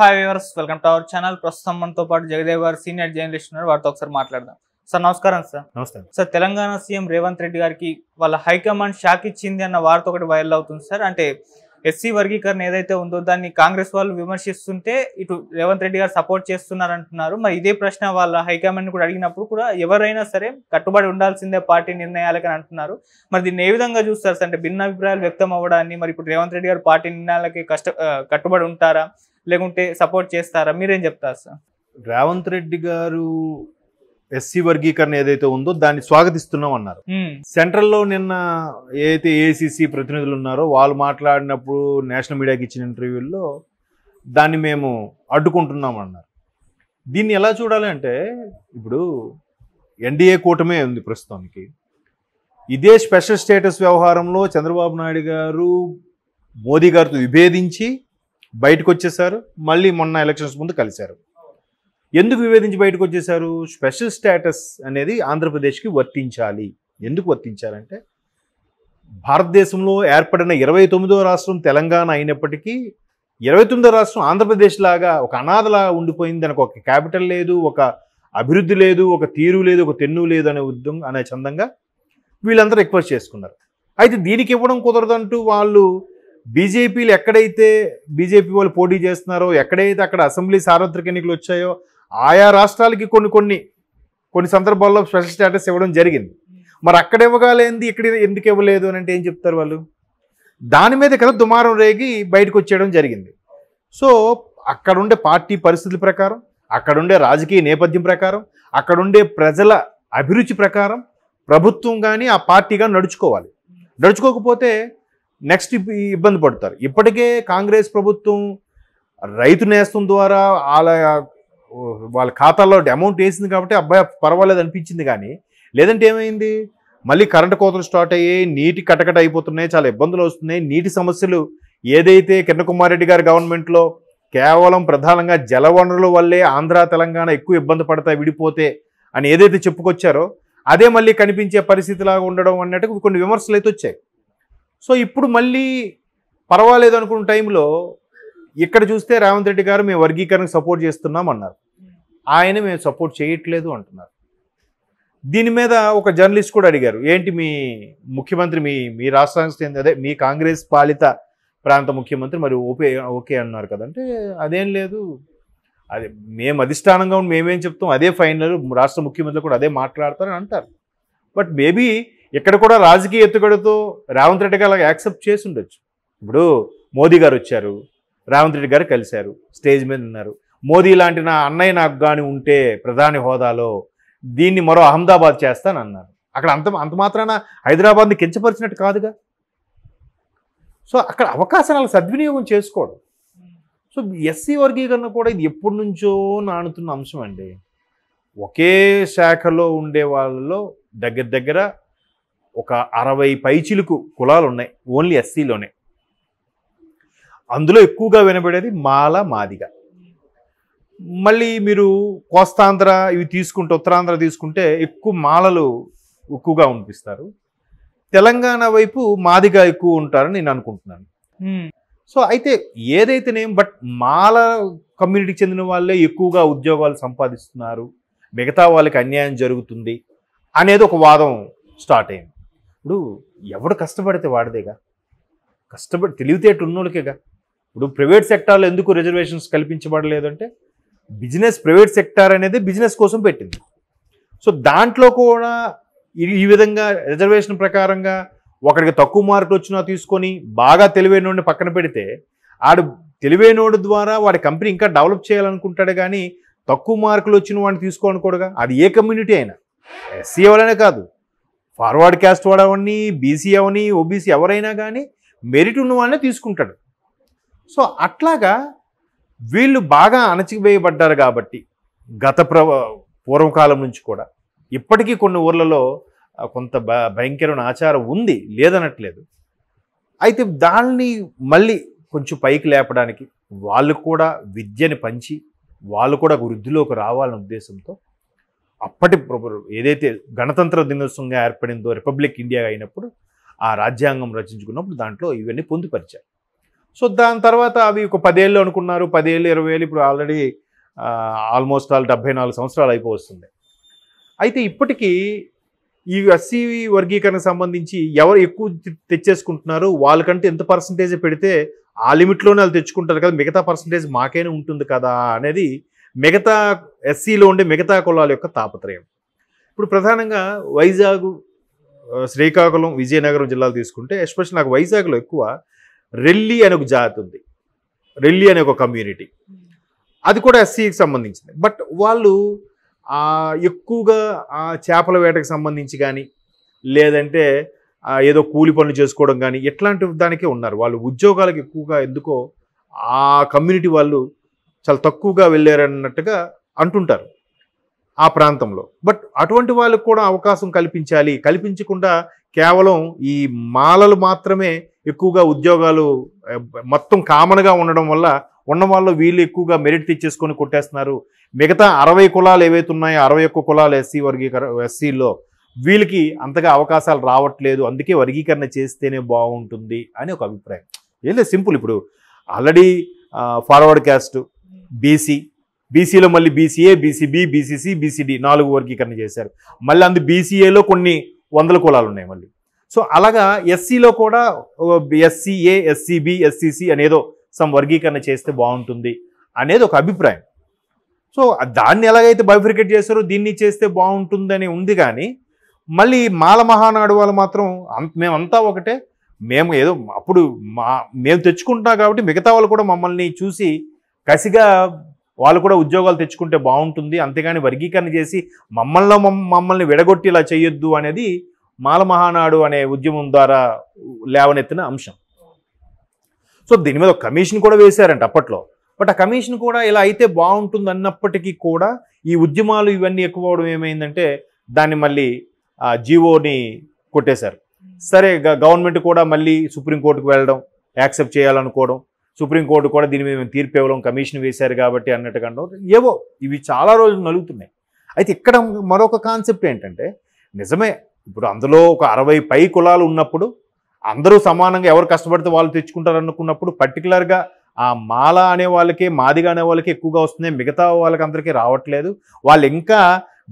hi viewers welcome to our channel ప్రస్తుతం మనతో పాటు జగదేవ్ గారు సీనియర్ జర్నలిస్ట్ ఉన్నారు వారితో ఒకసారి మాట్లాడదాం సార్ నమస్కారం సార్ నమస్కారం సార్ తెలంగాణ సీఎం రేవంత్ రెడ్డి గారికి వాళ్ళ హైకమాండ్ షాక్ ఇచ్చింది అన్న వార్త ఒకటి వైరల్ అవుతుంది సార్ అంటే ఎస్సీ వర్గీకరణ ఏదైతే ఉందో దాన్ని కాంగ్రెస్ వాళ్ళు విమర్శిస్తుంటే ఇటు రేవంత్ రెడ్డి గారు సపోర్ట్ చేస్తున్నారు అంటున్నారు మరి ఇదే ప్రశ్న వాళ్ళ హైకమాండ్ కూడా అడిగినప్పుడు కూడా ఎవరైనా సరే కట్టుబడి ఉండాల్సిందే పార్టీ నిర్ణయాలకని అంటున్నారు మరి దీన్ని ఏ విధంగా చూస్తారు అంటే భిన్న అభిప్రాయాలు వ్యక్తం అవ్వడాన్ని మరి ఇప్పుడు రేవంత్ రెడ్డి గారు పార్టీ నిర్ణయాలకి కష్ట కట్టుబడి ఉంటారా లేకుంటే సపోర్ట్ చేస్తారా మీరేం చెప్తారు సార్ రేవంత్ రెడ్డి గారు ఎస్సీ వర్గీకరణ ఏదైతే ఉందో దాన్ని స్వాగతిస్తున్నాం అన్నారు సెంట్రల్ లో నిన్న ఏదైతే ఏసీసీ ప్రతినిధులు ఉన్నారో వాళ్ళు మాట్లాడినప్పుడు నేషనల్ మీడియాకి ఇచ్చిన ఇంటర్వ్యూల్లో దాన్ని మేము అడ్డుకుంటున్నాం అన్నారు దీన్ని ఎలా చూడాలి అంటే ఇప్పుడు ఎన్డీఏ కూటమే ఉంది ప్రస్తుతానికి ఇదే స్పెషల్ స్టేటస్ వ్యవహారంలో చంద్రబాబు నాయుడు గారు మోదీ గారితో విభేదించి బయటకు వచ్చేసారు మళ్ళీ మొన్న ఎలక్షన్స్ ముందు కలిశారు ఎందుకు వివేదించి బయటకు వచ్చేసారు స్పెషల్ స్టేటస్ అనేది ఆంధ్రప్రదేశ్కి వర్తించాలి ఎందుకు వర్తించాలంటే భారతదేశంలో ఏర్పడిన ఇరవై తొమ్మిదో రాష్ట్రం తెలంగాణ అయినప్పటికీ ఇరవై తొమ్మిదో రాష్ట్రం ఆంధ్రప్రదేశ్ లాగా ఒక అనాథలా ఉండిపోయింది దానికి ఒక క్యాపిటల్ లేదు ఒక అభివృద్ధి లేదు ఒక తీరు లేదు ఒక తెన్ను లేదు అనే ఉద్యమం అనే చందంగా వీళ్ళందరూ రిక్వెస్ట్ చేసుకున్నారు అయితే దీనికి ఇవ్వడం కుదరదంటూ వాళ్ళు బీజేపీలు ఎక్కడైతే బీజేపీ వాళ్ళు పోటీ చేస్తున్నారో ఎక్కడైతే అక్కడ అసెంబ్లీ సార్వత్రిక ఎన్నికలు వచ్చాయో ఆయా రాష్ట్రాలకి కొన్ని కొన్ని కొన్ని సందర్భాల్లో స్పెషల్ స్టేటస్ ఇవ్వడం జరిగింది మరి అక్కడ ఇవ్వగాలేంది ఇక్కడ ఎందుకు ఇవ్వలేదు అని అంటే ఏం చెప్తారు వాళ్ళు దాని మీద కదా దుమారం రేగి బయటకు వచ్చేయడం జరిగింది సో అక్కడుండే పార్టీ పరిస్థితుల ప్రకారం అక్కడుండే రాజకీయ నేపథ్యం ప్రకారం అక్కడుండే ప్రజల అభిరుచి ప్రకారం ప్రభుత్వం కానీ ఆ పార్టీ కానీ నడుచుకోవాలి నడుచుకోకపోతే నెక్స్ట్ ఇబ్బంది పడతారు ఇప్పటికే కాంగ్రెస్ ప్రభుత్వం రైతు నేస్తం ద్వారా వాళ్ళ వాళ్ళ ఖాతాల్లో అమౌంట్ వేసింది కాబట్టి అబ్బాయి పర్వాలేదు అనిపించింది కానీ లేదంటే ఏమైంది మళ్ళీ కరెంటు కోతలు స్టార్ట్ అయ్యి నీటి కటకట అయిపోతున్నాయి చాలా ఇబ్బందులు వస్తున్నాయి నీటి సమస్యలు ఏదైతే కిరణ్ కుమార్ రెడ్డి గారి గవర్నమెంట్లో కేవలం ప్రధానంగా జలవనరుల వల్లే ఆంధ్ర తెలంగాణ ఎక్కువ ఇబ్బంది పడతాయి విడిపోతే అని ఏదైతే చెప్పుకొచ్చారో అదే మళ్ళీ కనిపించే పరిస్థితిలాగా ఉండడం అన్నట్టు కొన్ని విమర్శలు అయితే వచ్చాయి సో ఇప్పుడు మళ్ళీ పర్వాలేదు అనుకున్న టైంలో ఇక్కడ చూస్తే రేవంత్ రెడ్డి గారు మేము వర్గీకరణకు సపోర్ట్ చేస్తున్నాం అన్నారు ఆయన మేము సపోర్ట్ చేయట్లేదు అంటున్నారు దీని మీద ఒక జర్నలిస్ట్ కూడా అడిగారు ఏంటి మీ ముఖ్యమంత్రి మీ మీ రాష్ట్రానికి అదే మీ కాంగ్రెస్ పాలిత ప్రాంత ముఖ్యమంత్రి మరి ఓపే ఓకే అన్నారు కదంటే అదేం లేదు అదే మేము అధిష్టానంగా ఉండి మేమేం చెప్తాం అదే ఫైనల్ రాష్ట్ర ముఖ్యమంత్రి కూడా అదే మాట్లాడతారని అంటారు బట్ మేబీ ఇక్కడ కూడా రాజకీయ ఎత్తుగడతో రేవంత్ రెడ్డి గారు యాక్సెప్ట్ చేసి ఉండొచ్చు ఇప్పుడు మోదీ గారు వచ్చారు రేవంత్ రెడ్డి గారు కలిశారు స్టేజ్ మీద ఉన్నారు మోదీ లాంటి నా అన్నయ్య నాకు కానీ ఉంటే ప్రధాని హోదాలో దీన్ని మరో అహ్మదాబాద్ చేస్తాను అన్నారు అక్కడ అంత అంత మాత్రాన హైదరాబాద్ని కించపరిచినట్టు కాదుగా సో అక్కడ అవకాశాలను సద్వినియోగం చేసుకోవడం సో ఎస్సీ వర్గీకరణ కూడా ఇది ఎప్పటి నుంచో నానుతున్న అంశం అండి ఒకే శాఖలో ఉండే వాళ్ళలో దగ్గర దగ్గర ఒక అరవై పైచిలుకు కులాలు ఉన్నాయి ఓన్లీ ఎస్సీలోనే అందులో ఎక్కువగా వినబడేది మాల మాదిగ మళ్ళీ మీరు కోస్తాంధ్ర ఇవి తీసుకుంటే ఉత్తరాంధ్ర తీసుకుంటే ఎక్కువ మాలలు ఎక్కువగా అనిపిస్తారు తెలంగాణ వైపు మాదిగా ఎక్కువ ఉంటారని నేను అనుకుంటున్నాను సో అయితే ఏదైతేనేం బట్ మాల కమ్యూనిటీకి చెందిన వాళ్ళే ఎక్కువగా ఉద్యోగాలు సంపాదిస్తున్నారు మిగతా వాళ్ళకి అన్యాయం జరుగుతుంది అనేది ఒక వాదం స్టార్ట్ అయింది ఇప్పుడు ఎవడు కష్టపడితే వాడిదేగా కష్టపడి తెలివితే ఉన్నోళ్ళకేగా ఇప్పుడు ప్రైవేట్ సెక్టార్లో ఎందుకు రిజర్వేషన్స్ కల్పించబడలేదు అంటే బిజినెస్ ప్రైవేట్ సెక్టార్ అనేది బిజినెస్ కోసం పెట్టింది సో దాంట్లో కూడా ఈ విధంగా రిజర్వేషన్ ప్రకారంగా ఒకరికి తక్కువ మార్కులు వచ్చినా తీసుకొని బాగా తెలివైనోడిని పక్కన పెడితే ఆడు తెలివైనోడు ద్వారా వాడి కంపెనీ ఇంకా డెవలప్ చేయాలనుకుంటాడు కానీ తక్కువ మార్కులు వచ్చిన వాడిని తీసుకోనుకోడుగా అది ఏ కమ్యూనిటీ అయినా ఎస్సీ ఎవరైనా కాదు ఫార్వర్డ్ క్యాస్ట్ వాడు అవన్నీ బీసీ అవని ఓబీసీ ఎవరైనా కానీ మెరిట్ ఉన్న వాళ్ళనే తీసుకుంటాడు సో అట్లాగా వీళ్ళు బాగా అణచివేయబడ్డారు కాబట్టి గత ప్ర పూర్వకాలం నుంచి కూడా ఇప్పటికీ కొన్ని ఊర్లలో కొంత భయంకరమైన ఆచారం ఉంది లేదనట్లేదు అయితే దాన్ని మళ్ళీ కొంచెం పైకి లేపడానికి వాళ్ళు కూడా విద్యని పంచి వాళ్ళు కూడా వృద్ధిలోకి రావాలనే ఉద్దేశంతో అప్పటి ఏదైతే గణతంత్ర దినోత్సవంగా ఏర్పడిందో రిపబ్లిక్ ఇండియా అయినప్పుడు ఆ రాజ్యాంగం రచించుకున్నప్పుడు దాంట్లో ఇవన్నీ పొందుపరిచారు సో దాని తర్వాత అవి ఒక పదేళ్ళు అనుకున్నారు పదేళ్ళు ఇరవై ఏళ్ళు ఇప్పుడు ఆల్రెడీ ఆల్మోస్ట్ ఆల్ డెబ్బై నాలుగు సంవత్సరాలు అయిపోతుంది అయితే ఇప్పటికీ ఈ ఎస్సీ వర్గీకరణకు సంబంధించి ఎవరు ఎక్కువ తెచ్చేసుకుంటున్నారు వాళ్ళకంటే ఎంత పర్సంటేజ్ పెడితే ఆ లిమిట్లోనే వాళ్ళు తెచ్చుకుంటారు కదా మిగతా పర్సంటేజ్ మాకైనా ఉంటుంది కదా అనేది మిగతా ఎస్సీలో ఉండే మిగతా కులాల యొక్క తాపత్రయం ఇప్పుడు ప్రధానంగా వైజాగ్ శ్రీకాకుళం విజయనగరం జిల్లాలు తీసుకుంటే ఎస్పెషల్ నాకు వైజాగ్లో ఎక్కువ రెల్లి అనే ఒక జాతి ఉంది రెల్లి అనే ఒక కమ్యూనిటీ అది కూడా ఎస్సీకి సంబంధించింది బట్ వాళ్ళు ఎక్కువగా ఆ చేపల వేటకు సంబంధించి కానీ లేదంటే ఏదో కూలి పనులు చేసుకోవడం కానీ ఎట్లాంటి దానికే ఉన్నారు వాళ్ళు ఉద్యోగాలకు ఎక్కువగా ఎందుకో ఆ కమ్యూనిటీ వాళ్ళు చాలా తక్కువగా వెళ్ళారన్నట్టుగా అంటుంటారు ఆ ప్రాంతంలో బట్ అటువంటి వాళ్ళకు కూడా అవకాశం కల్పించాలి కల్పించకుండా కేవలం ఈ మాలలు మాత్రమే ఎక్కువగా ఉద్యోగాలు మొత్తం కామన్గా ఉండడం వల్ల ఉన్న వాళ్ళు వీళ్ళు ఎక్కువగా మెరిట్ తెచ్చేసుకొని కొట్టేస్తున్నారు మిగతా అరవై కులాలు ఏవైతే ఉన్నాయో అరవై ఒక్క కులాలు ఎస్సీ వర్గీకరణ ఎస్సీలో వీళ్ళకి అంతగా అవకాశాలు రావట్లేదు అందుకే వర్గీకరణ చేస్తేనే బాగుంటుంది అని ఒక అభిప్రాయం ఏం సింపుల్ ఇప్పుడు ఆల్రెడీ ఫార్వర్డ్ క్యాస్ట్ బీసీ బీసీలో మళ్ళీ బీసీఏ బీసీబీ బీసీసీ బీసీడీ నాలుగు వర్గీకరణ చేశారు మళ్ళీ అందు బీసీఏలో కొన్ని వందల కులాలు ఉన్నాయి మళ్ళీ సో అలాగా ఎస్సీలో కూడా ఎస్సీఏ ఎస్సీబీ ఎస్సీసీ అనేదో సమ్ వర్గీకరణ చేస్తే బాగుంటుంది అనేది ఒక అభిప్రాయం సో దాన్ని ఎలాగైతే బైఫ్రికేట్ చేశారో దీన్ని చేస్తే బాగుంటుందని ఉంది కానీ మళ్ళీ మాల మహానాడు వాళ్ళు మాత్రం మేమంతా ఒకటే మేము ఏదో అప్పుడు మా మేము తెచ్చుకుంటున్నాం కాబట్టి మిగతా వాళ్ళు కూడా మమ్మల్ని చూసి కసిగా వాళ్ళు కూడా ఉద్యోగాలు తెచ్చుకుంటే బాగుంటుంది అంతేగాని వర్గీకరణ చేసి మమ్మల్ని మమ్మల్ని విడగొట్టి ఇలా చేయొద్దు అనేది మాల మహానాడు అనే ఉద్యమం ద్వారా లేవనెత్తిన అంశం సో దీని మీద ఒక కమిషన్ కూడా వేశారంట అప్పట్లో బట్ ఆ కమిషన్ కూడా ఇలా అయితే బాగుంటుంది అన్నప్పటికీ కూడా ఈ ఉద్యమాలు ఇవన్నీ ఎక్కువ అవడం ఏమైందంటే దాన్ని మళ్ళీ జీవోని కొట్టేశారు సరే గవర్నమెంట్ కూడా మళ్ళీ సుప్రీంకోర్టుకు వెళ్ళడం యాక్సెప్ట్ చేయాలనుకోవడం సుప్రీంకోర్టు కూడా దీని మీద తీర్పు ఇవ్వడం కమిషన్ వేశారు కాబట్టి అన్నట్టుగా ఏవో ఇవి చాలా రోజులు నలుగుతున్నాయి అయితే ఇక్కడ మరొక కాన్సెప్ట్ ఏంటంటే నిజమే ఇప్పుడు అందులో ఒక అరవై పై కులాలు ఉన్నప్పుడు అందరూ సమానంగా ఎవరు కష్టపడితే వాళ్ళు తెచ్చుకుంటారు అనుకున్నప్పుడు పర్టికులర్గా ఆ మాల అనే వాళ్ళకి మాదిగా అనే వాళ్ళకి ఎక్కువగా వస్తున్నాయి మిగతా వాళ్ళకి అందరికీ రావట్లేదు వాళ్ళు ఇంకా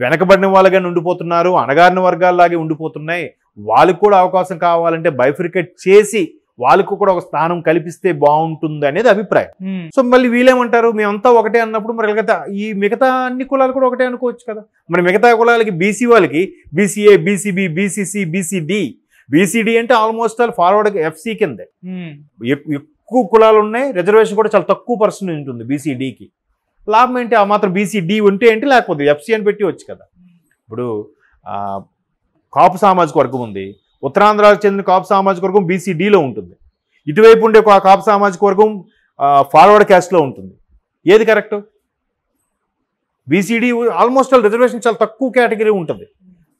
వెనకబడిన వాళ్ళుగానే ఉండిపోతున్నారు అణగారిన వర్గాల్లాగే ఉండిపోతున్నాయి వాళ్ళకి కూడా అవకాశం కావాలంటే బైఫ్రికేట్ చేసి వాళ్ళకు కూడా ఒక స్థానం కల్పిస్తే బాగుంటుంది అనేది అభిప్రాయం సో మళ్ళీ వీళ్ళేమంటారు మేమంతా ఒకటే అన్నప్పుడు మరి మిగతా ఈ మిగతా అన్ని కులాలు కూడా ఒకటే అనుకోవచ్చు కదా మరి మిగతా కులాలకి బీసీ వాళ్ళకి BCA BCB BCC BCD BCD అంటే ఆల్మోస్ట్ ఆల్ ఫార్వర్డ్ ఎఫ్సీ కిందే ఎక్కువ కులాలు ఉన్నాయి రిజర్వేషన్ కూడా చాలా తక్కువ పర్సెంట్ ఉంటుంది బీసీడీకి లాభం ఏంటి ఆ మాత్రం బీసీడి ఉంటే ఏంటి లేకపోతే ఎఫ్సీ అని పెట్టి వచ్చు కదా ఇప్పుడు కాపు సామాజిక వర్గం ఉంది ఉత్తరాంధ్రకు చెందిన కాపు సామాజిక వర్గం బీసీడీలో ఉంటుంది ఇటువైపు ఉండే కాపు సామాజిక వర్గం ఫార్వర్డ్ క్యాస్ట్లో ఉంటుంది ఏది correct BCD almost all reservation చాలా తక్కువ కేటగిరీ ఉంటుంది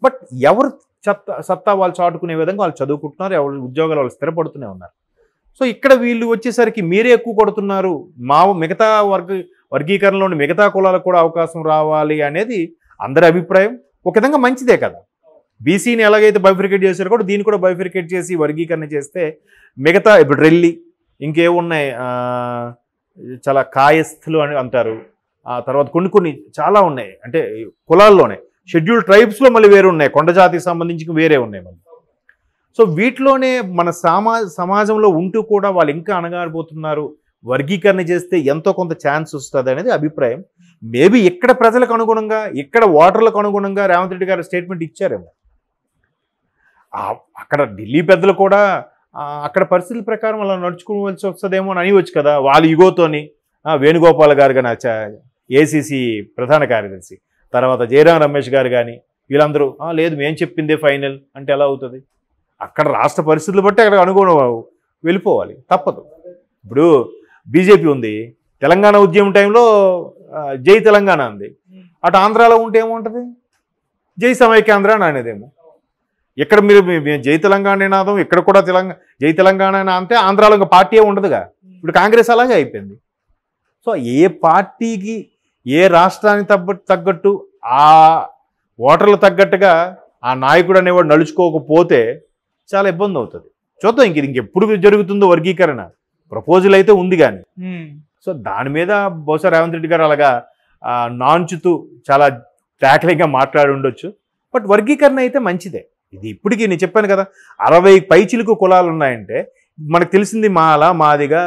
బట్ ఎవరు చెత్త సత్తా వాళ్ళు చాటుకునే విధంగా వాళ్ళు చదువుకుంటున్నారు ఎవరు ఉద్యోగాలు వాళ్ళు స్థిరపడుతూనే ఉన్నారు సో ఇక్కడ వీళ్ళు వచ్చేసరికి మీరే ఎక్కువ కొడుతున్నారు మా మిగతా వర్గ వర్గీకరణలోని మిగతా కులాలకు కూడా అవకాశం రావాలి అనేది అందరి అభిప్రాయం ఒక విధంగా మంచిదే కదా బీసీని ఎలాగైతే బైఫ్రికేట్ చేశారో కూడా దీన్ని కూడా బైఫిరికేట్ చేసి వర్గీకరణ చేస్తే మిగతా ఇప్పుడు రెల్లి ఇంకేమున్నాయి చాలా కాయస్థులు అని అంటారు ఆ తర్వాత కొన్ని కొన్ని చాలా ఉన్నాయి అంటే కులాల్లోనే షెడ్యూల్డ్ ట్రైబ్స్లో మళ్ళీ వేరే ఉన్నాయి కొండ జాతికి సంబంధించి వేరే ఉన్నాయి మళ్ళీ సో వీటిలోనే మన సమా సమాజంలో ఉంటూ కూడా వాళ్ళు ఇంకా అణగారిపోతున్నారు వర్గీకరణ చేస్తే ఎంతో కొంత ఛాన్స్ వస్తుంది అనేది అభిప్రాయం మేబీ ఇక్కడ ప్రజలకు అనుగుణంగా ఇక్కడ ఓటర్లకు అనుగుణంగా రేవంత్ రెడ్డి గారు స్టేట్మెంట్ ఇచ్చారేమో అక్కడ ఢిల్లీ పెద్దలు కూడా అక్కడ పరిస్థితుల ప్రకారం అలా నడుచుకోవాల్సి వస్తుందేమో అని అనివచ్చు కదా వాళ్ళ ఇగోతోని వేణుగోపాల్ గారు కానీ ఏసీసీ ప్రధాన కార్యదర్శి తర్వాత జయరాం రమేష్ గారు కానీ వీళ్ళందరూ లేదు మేం చెప్పిందే ఫైనల్ అంటే ఎలా అవుతుంది అక్కడ రాష్ట్ర పరిస్థితులు బట్టి అక్కడ అనుగుణ వెళ్ళిపోవాలి తప్పదు ఇప్పుడు బీజేపీ ఉంది తెలంగాణ ఉద్యమం టైంలో జై తెలంగాణ ఉంది అటు ఆంధ్రాలో ఉంటే ఏమో ఉంటుంది జై సమైక్యాంధ్ర అనేదేమో ఇక్కడ మీరు జై తెలంగాణ నినాదం ఇక్కడ కూడా తెలంగాణ జై తెలంగాణ అంటే ఆంధ్రాలో ఇంకా పార్టీయే ఉండదుగా ఇప్పుడు కాంగ్రెస్ అలాగే అయిపోయింది సో ఏ పార్టీకి ఏ రాష్ట్రానికి తగ్గ తగ్గట్టు ఆ ఓటర్లు తగ్గట్టుగా ఆ నాయకుడు అనేవాడు నడుచుకోకపోతే చాలా ఇబ్బంది అవుతుంది చూద్దాం ఇంక ఇంకెప్పుడు జరుగుతుందో వర్గీకరణ ప్రపోజల్ అయితే ఉంది కానీ సో దాని మీద బహుశా రేవంత్ రెడ్డి గారు అలాగా నాంచుతూ చాలా ట్యాక్లింగ్గా మాట్లాడి ఉండొచ్చు బట్ వర్గీకరణ అయితే మంచిదే ఇది ఇప్పటికీ నేను చెప్పాను కదా అరవై పైచిలకు కులాలు ఉన్నాయంటే మనకు తెలిసింది మాల మాదిగా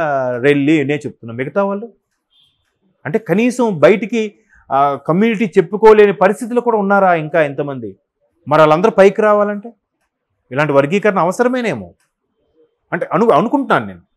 రెల్లి నేను చెప్తున్నా మిగతా వాళ్ళు అంటే కనీసం బయటికి కమ్యూనిటీ చెప్పుకోలేని పరిస్థితులు కూడా ఉన్నారా ఇంకా ఎంతమంది మరి వాళ్ళందరూ పైకి రావాలంటే ఇలాంటి వర్గీకరణ అవసరమేనేమో అంటే అను అనుకుంటున్నాను నేను